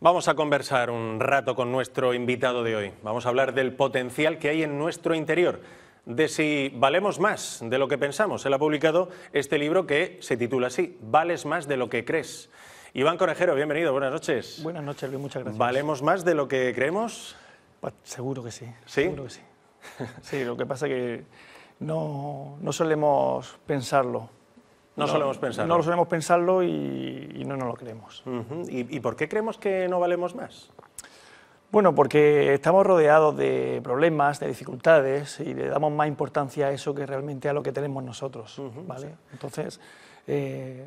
Vamos a conversar un rato con nuestro invitado de hoy. Vamos a hablar del potencial que hay en nuestro interior, de si valemos más de lo que pensamos. Él ha publicado este libro que se titula así, Vales más de lo que crees. Iván Conejero, bienvenido, buenas noches. Buenas noches, Luis, muchas gracias. ¿Valemos más de lo que creemos? seguro que sí. ¿Sí? Seguro que sí. sí, lo que pasa es que no, no solemos pensarlo. No, solemos pensarlo. No solemos pensarlo y, no nos lo creemos. ¿Y, por qué creemos que no valemos más? Bueno, porque estamos rodeados de problemas, de dificultades y le damos más importancia a eso que realmente a lo que tenemos nosotros, ¿vale? Entonces, eh,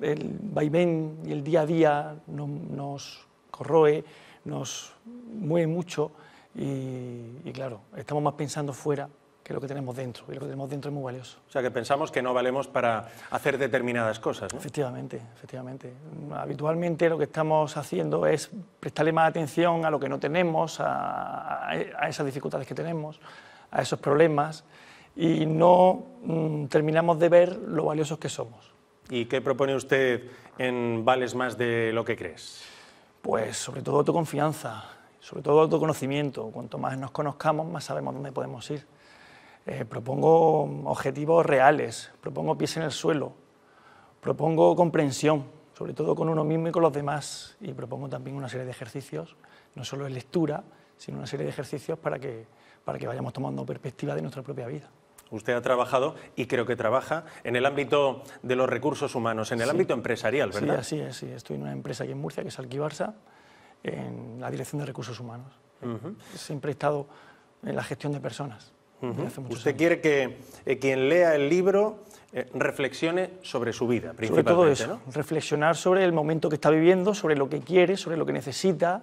el vaivén y el día a día nos corroe, nos mueve mucho y, claro, estamos más pensando fuera que lo que tenemos dentro. Y lo que tenemos dentro es muy valioso. O sea, que pensamos que no valemos para hacer determinadas cosas. ¿no? Efectivamente, efectivamente. Habitualmente lo que estamos haciendo es prestarle más atención a lo que no tenemos, a, esas dificultades que tenemos, a esos problemas, y no mm, terminamos de ver lo valiosos que somos. ¿Y qué propone usted en Vales más de lo que crees? Pues sobre todo autoconfianza, sobre todo autoconocimiento. Cuanto más nos conozcamos, más sabemos dónde podemos ir. Eh, propongo objetivos reales, propongo pies en el suelo, propongo comprensión, sobre todo con uno mismo y con los demás, y propongo también una serie de ejercicios, no solo de lectura, sino una serie de ejercicios para que, para que vayamos tomando perspectiva de nuestra propia vida. Usted ha trabajado, y creo que trabaja, en el ámbito de los recursos humanos, en el ámbito empresarial, ¿verdad? Sí, Sí. Estoy en una empresa aquí en Murcia, que es Alquibarsa, en la Dirección de Recursos Humanos. Siempre he estado en la gestión de personas. Usted quiere que eh, quien lea el libro eh, reflexione sobre su vida, primero Sobre todo eso, reflexionar sobre el momento que está viviendo, sobre lo que quiere, sobre lo que necesita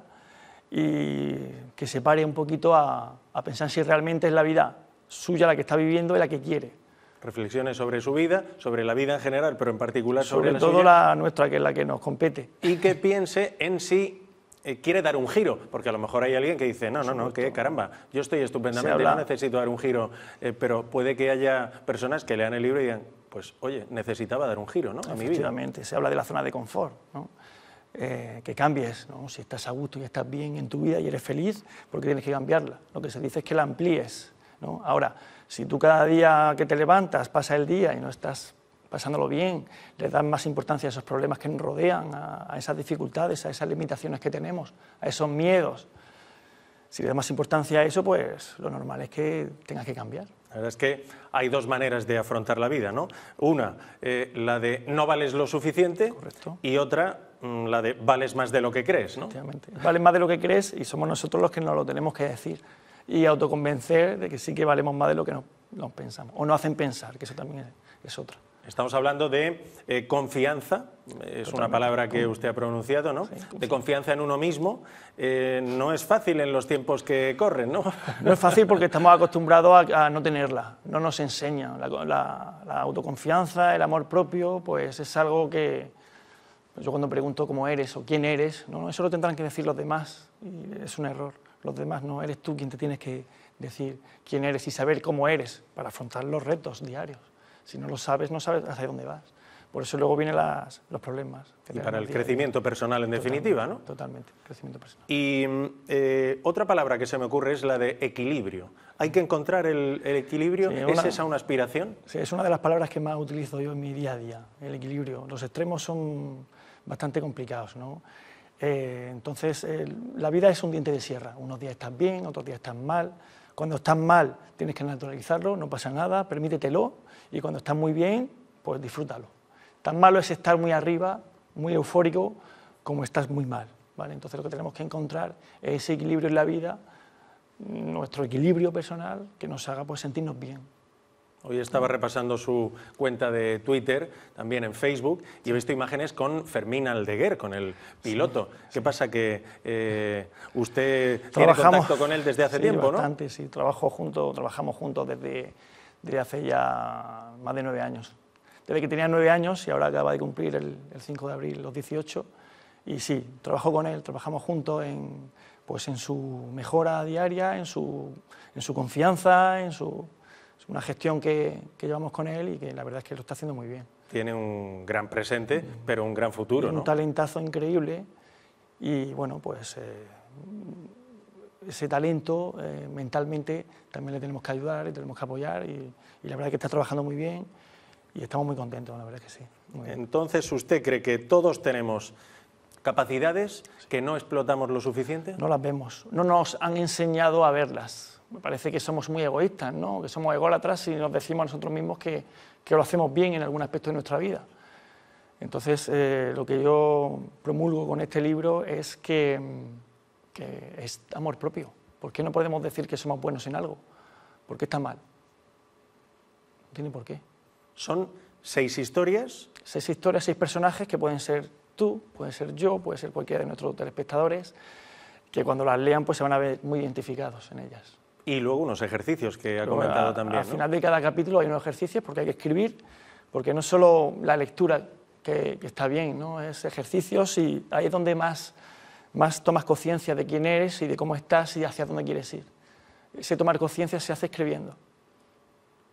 y que se pare un poquito a, pensar si realmente es la vida suya la que está viviendo y la que quiere. Reflexiones sobre su vida, sobre la vida en general, pero en particular sobre, sobre todo la nuestra, que es la que nos compete. Y que piense en sí eh, quiere dar un giro, porque a lo mejor hay alguien que dice, no, no, no, que caramba, yo estoy estupendamente, no necesito dar un giro, eh, pero puede que haya personas que lean el libro y digan, pues oye, necesitaba dar un giro, ¿no? A mi vida. se habla de la zona de confort, ¿no? Eh, que cambies, ¿no? si estás a gusto y estás bien en tu vida y eres feliz, porque tienes que cambiarla. Lo que se dice es que la amplíes. ¿no? Ahora, si tú cada día que te levantas pasa el día y no estás pasándolo bien, le dan más importancia a esos problemas que nos rodean, a, esas dificultades, a esas limitaciones que tenemos, a esos miedos. Si le das más importancia a eso, pues lo normal es que tengas que cambiar. La verdad es que hay dos maneras de afrontar la vida, ¿no? Una, eh, la de no vales lo suficiente y otra, mm, la de vales más de lo que crees, ¿no? Vales más de lo que crees y somos nosotros los que nos lo tenemos que decir y autoconvencer de que sí que valemos más de lo que nos, pensamos o nos hacen pensar, que eso también es, es otra. Estamos hablando de eh, confianza, es una palabra que usted ha pronunciado, ¿no? De confianza en uno mismo. Eh, no es fácil en los tiempos que corren, ¿no? No es fácil porque estamos acostumbrados a, no tenerla, no nos enseña. La, autoconfianza, el amor propio, pues es algo que pues yo cuando pregunto cómo eres o quién eres, ¿no? eso lo tendrán que decir los demás y es un error. Los demás no, eres tú quien te tienes que decir quién eres y saber cómo eres para afrontar los retos diarios. Si no lo sabes, no sabes hacia dónde vas. Por eso luego vienen las, los problemas. y para el crecimiento personal, en definitiva, ¿no? Totalmente, crecimiento personal. Y eh, otra palabra que se me ocurre es la de equilibrio. ¿Hay que encontrar el, equilibrio? ¿Es una, esa una aspiración? Sí, es una de las palabras que más utilizo yo en mi día a día, el equilibrio. Los extremos son bastante complicados, ¿no? Eh, entonces, la vida es un diente de sierra. Unos días estás bien, otros días estás mal. Cuando estás mal, tienes que naturalizarlo, no pasa nada, permítetelo. Y cuando estás muy bien, pues disfrútalo. Tan malo es estar muy arriba, muy eufórico, como estás muy mal. ¿vale? Entonces lo que tenemos que encontrar es ese equilibrio en la vida, nuestro equilibrio personal, que nos haga pues, sentirnos bien. Hoy estaba repasando su cuenta de Twitter, también en Facebook, y he visto imágenes con Fermín Aldeguer, con el piloto. ¿Qué pasa? Que eh, usted Trabajamos, tiene contacto con él desde hace tiempo, bastante, ¿no? Sí, trabajo junto, trabajamos juntos desde, desde, hace ya más de nueve años. Desde que tenía nueve años y ahora acaba de cumplir el, 5 de abril los 18. Y sí, trabajo con él, trabajamos juntos en, pues en su mejora diaria, en su, en su confianza, en su es una gestión que, llevamos con él y que la verdad es que lo está haciendo muy bien. Tiene un gran presente, pero un gran futuro. ¿no? Un talentazo increíble y bueno, pues eh, ese talento eh, mentalmente también le tenemos que ayudar, le tenemos que apoyar y, y la verdad es que está trabajando muy bien y estamos muy contentos, la verdad es que sí. Entonces, ¿usted cree que todos tenemos capacidades que no explotamos lo suficiente? No las vemos, no nos han enseñado a verlas me parece que somos muy egoístas, ¿no? que somos ególatras y nos decimos a nosotros mismos que, lo hacemos bien en algún aspecto de nuestra vida. Entonces, eh, lo que yo promulgo con este libro es que, es amor propio. ¿Por qué no podemos decir que somos buenos en algo? ¿Por qué está mal? No tiene por qué. Son seis historias. Seis historias, seis personajes que pueden ser tú, puede ser yo, puede ser cualquiera de nuestros telespectadores, que cuando las lean pues se van a ver muy identificados en ellas. Y luego unos ejercicios que ha comentado también. Al final de cada capítulo hay unos ejercicios porque hay que escribir, porque no solo la lectura que, está bien, ¿no? es ejercicios y ahí es donde más, más tomas conciencia de quién eres y de cómo estás y hacia dónde quieres ir. Ese tomar conciencia se hace escribiendo.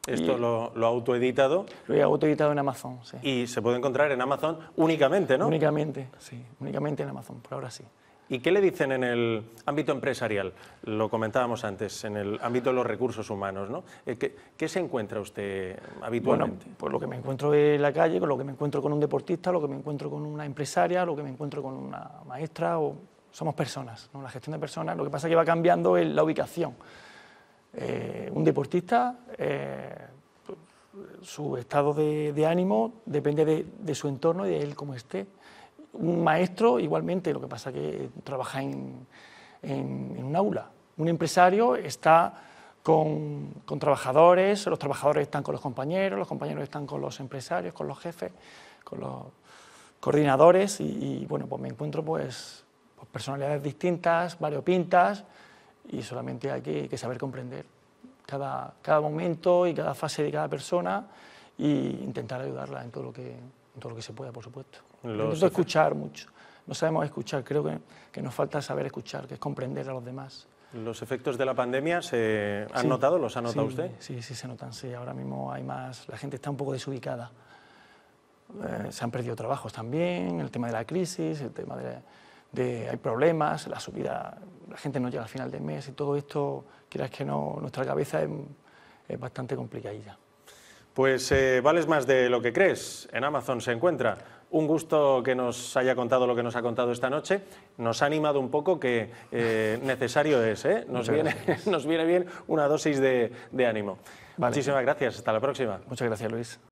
¿Esto lo, lo, ha autoeditado? Lo he autoeditado en Amazon, sí. Y se puede encontrar en Amazon únicamente, ¿no? Únicamente, sí, únicamente en Amazon, por ahora sí. ¿Y qué le dicen en el ámbito empresarial? Lo comentábamos antes, en el ámbito de los recursos humanos, ¿no? Eh, ¿Qué, se encuentra usted habitualmente? pues lo que me encuentro en la calle, con lo que me encuentro con un deportista, lo que me encuentro con una empresaria, lo que me encuentro con una maestra, o somos personas, ¿no? La gestión de personas, lo que pasa es que va cambiando la ubicación. Eh, un deportista... Eh, su estado de, ánimo depende de, de, su entorno y de él como esté. Un maestro igualmente, lo que pasa que eh, trabaja en, un aula. Un empresario está con, trabajadores, los trabajadores están con los compañeros, los compañeros están con los empresarios, con los jefes, con los coordinadores y, bueno, pues me encuentro pues, pues, personalidades distintas, variopintas y solamente hay que, saber comprender cada, cada momento y cada fase de cada persona e intentar ayudarla en todo lo que, todo lo que se pueda, por supuesto. Nosotros escuchar mucho. No sabemos escuchar, creo que, que, nos falta saber escuchar, que es comprender a los demás. ¿Los efectos de la pandemia se han notado? ¿Los ha notado usted? Sí, sí, se notan, sí. Ahora mismo hay más, la gente está un poco desubicada. Eh, se han perdido trabajos también, el tema de la crisis, el tema de, hay problemas, la subida, la gente no llega al final del mes y todo esto, quieras que no, nuestra cabeza es, es bastante complicadilla. Pues eh, vales más de lo que crees. En Amazon se encuentra. Un gusto que nos haya contado lo que nos ha contado esta noche. Nos ha animado un poco que eh, necesario es. ¿eh? Nos, viene, nos, viene, bien una dosis de, ánimo. Muchísimas gracias. Hasta la próxima. Muchas gracias, Luis.